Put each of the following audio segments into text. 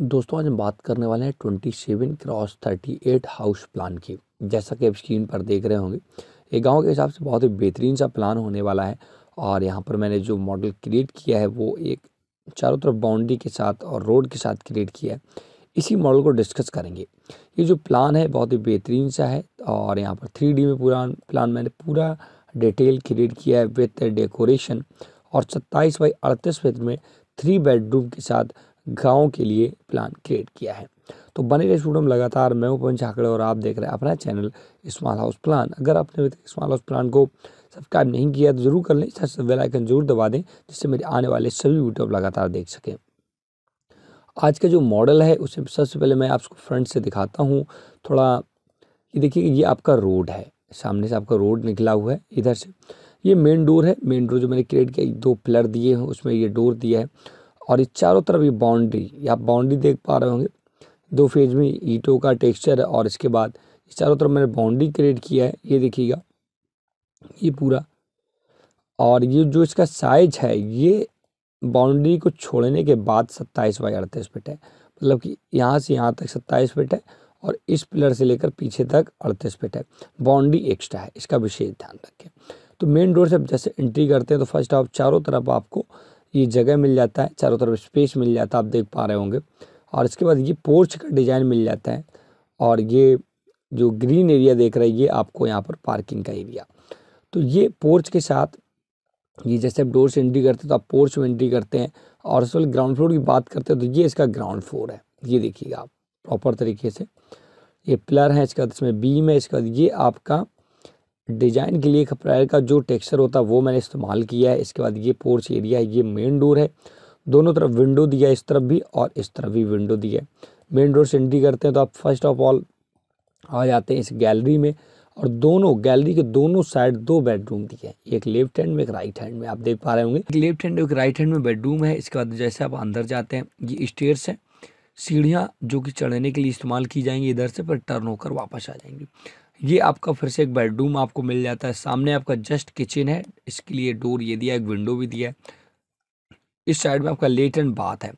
दोस्तों आज हम बात करने वाले हैं twenty seven cross thirty eight house plan की जैसा कि आप स्क्रीन पर देख रहे होंगे ये गांव के हिसाब से बहुत ही बेहतरीन सा प्लान होने वाला है और यहाँ पर मैंने जो मॉडल क्रिएट किया है वो एक चारों तरफ बाउंड्री के साथ और रोड के साथ क्रिएट किया है इसी मॉडल को डिस्कस करेंगे ये जो प्लान है बहुत ही बेहतरीन सा है और यहाँ पर थ्री में पूरा प्लान मैंने पूरा डिटेल क्रिएट किया है विथ डेकोरेशन और सत्ताईस बाई अड़तीस फिथ में थ्री बेडरूम के साथ गाँव के लिए प्लान क्रिएट किया है तो बने रहे स्टूडेंट लगातार मैं उपन झाकड़े और आप देख रहे हैं अपना चैनल स्मॉल हाउस प्लान अगर आपने स्मॉल हाउस प्लान को सब्सक्राइब नहीं किया तो ज़रूर कर लें साथ वेलाइकन आइकन जरूर दबा दें जिससे मेरे आने वाले सभी वीडियो आप लगातार देख सकें आज का जो मॉडल है उसे सबसे पहले मैं आपको फ्रंट से दिखाता हूँ थोड़ा ये देखिए ये आपका रोड है सामने से आपका रोड निकला हुआ है इधर से ये मेन डोर है मेन डोर जो मैंने क्रिएट किया दो पिलर दिए हैं उसमें ये डोर दिया है और ये चारों तरफ ये बाउंड्री आप बाउंड्री देख पा रहे होंगे दो फेज में ईटों का टेक्सचर है और इसके बाद इस चारों तरफ मैंने बाउंड्री क्रिएट किया है ये देखिएगा ये पूरा और ये जो इसका साइज है ये बाउंड्री को छोड़ने के बाद सत्ताईस बाई अड़तीस फिट है मतलब कि यहाँ से यहाँ तक सत्ताईस फिट है और इस पिलर से लेकर पीछे तक अड़तीस फिट है बाउंड्री एक्स्ट्रा है इसका विशेष ध्यान रखें तो मेन डोर से आप जैसे एंट्री करते हैं तो फर्स्ट ऑफ चारों तरफ आपको ये जगह मिल जाता है चारों तरफ स्पेस मिल जाता है आप देख पा रहे होंगे और इसके बाद ये पोर्च का डिज़ाइन मिल जाता है और ये जो ग्रीन एरिया देख रहे हैं ये आपको यहाँ पर पार्किंग का एरिया तो ये पोर्च के साथ ये जैसे आप डोर से एंट्री करते हैं तो आप पोर्च में एंट्री करते हैं और उस वाले ग्राउंड फ्लोर की बात करते हैं तो ये इसका ग्राउंड फ्लोर है ये देखिएगा आप प्रॉपर तरीके से ये पिलर है इसके बाद इसमें बीम है इसके बाद ये आपका डिजाइन के लिए कपड़ा का जो टेक्सचर होता है वो मैंने इस्तेमाल किया है इसके बाद ये पोर्च एरिया है ये मेन डोर है दोनों तरफ विंडो दिया है इस तरफ भी और इस तरफ भी विंडो दिया है मेन डोर से एंट्री करते हैं तो आप फर्स्ट ऑफ ऑल आ जाते हैं इस गैलरी में और दोनों गैलरी के दोनों साइड दो बेडरूम दिए हैं एक लेफ्ट हैंड में एक राइट हैंड में आप देख पा रहे होंगे एक लेफ्ट हैंड एक राइट हैंड में बेडरूम है इसके बाद जैसे आप अंदर जाते हैं ये स्टेयर्स हैं सीढ़ियाँ जो कि चढ़ने के लिए इस्तेमाल की जाएंगी इधर से फिर टर्न होकर वापस आ जाएंगी ये आपका फिर से एक बेडरूम आपको मिल जाता है सामने आपका जस्ट किचन है इसके लिए डोर ये दिया एक विंडो भी दिया है इस साइड में आपका एंड बाथ है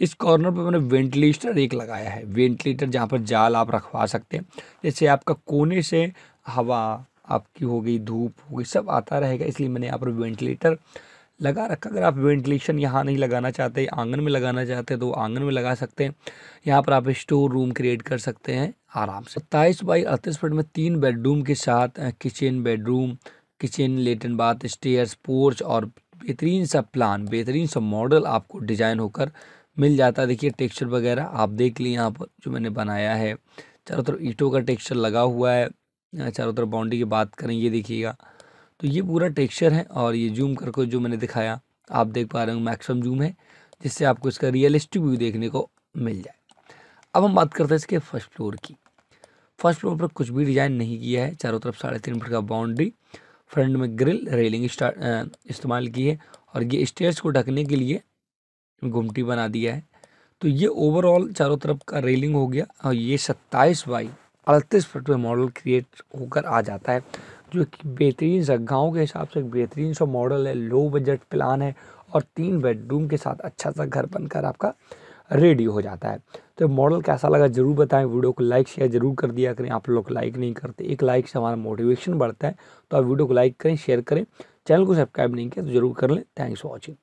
इस कॉर्नर पर मैंने वेंटिलेटर एक लगाया है वेंटिलेटर जहाँ पर जाल आप रखवा सकते हैं जैसे आपका कोने से हवा आपकी हो गई धूप हो गई सब आता रहेगा इसलिए मैंने यहाँ पर वेंटिलेटर लगा रखा अगर आप वेंटिलेशन यहाँ नहीं लगाना चाहते आंगन में लगाना चाहते तो आंगन में लगा सकते हैं यहाँ पर आप स्टोर रूम क्रिएट कर सकते हैं आराम से सत्ताईस बाई अड़तीस फिट में तीन बेडरूम के साथ किचन बेडरूम किचन लेटन बाथ स्टेयर्स पोर्च और बेहतरीन सा प्लान बेहतरीन सा मॉडल आपको डिज़ाइन होकर मिल जाता है देखिए टेक्सचर वगैरह आप देख लिए यहाँ पर जो मैंने बनाया है चारों तरफ ईंटों का टेक्सचर लगा हुआ है चारों तरफ बाउंड्री की बात करें ये देखिएगा तो ये पूरा टेक्सचर है और ये जूम करके जो मैंने दिखाया आप देख पा रहे हो मैक्सिमम जूम है जिससे आपको इसका रियलिस्टिक व्यू देखने को मिल जाए अब हम बात करते हैं इसके फर्स्ट फ्लोर की फर्स्ट फ्लोर पर कुछ भी डिज़ाइन नहीं किया है चारों तरफ साढ़े तीन फुट का बाउंड्री फ्रंट में ग्रिल रेलिंग इस्तेमाल की है और ये स्टेयर्स को ढकने के लिए घुमटी बना दिया है तो ये ओवरऑल चारों तरफ का रेलिंग हो गया और ये सत्ताईस बाई अड़तीस फुट में मॉडल क्रिएट होकर आ जाता है जो एक बेहतरीन सा गाँव के हिसाब से एक बेहतरीन सा मॉडल है लो बजट प्लान है और तीन बेडरूम के साथ अच्छा सा घर बनकर आपका रेडी हो जाता है तो मॉडल कैसा लगा जरूर बताएं वीडियो को लाइक शेयर जरूर कर दिया करें आप लोग लाइक नहीं करते एक लाइक से हमारा मोटिवेशन बढ़ता है तो आप वीडियो को लाइक करें शेयर करें चैनल को सब्सक्राइब नहीं किया तो जरूर कर लें थैंक्स फॉर वॉचिंग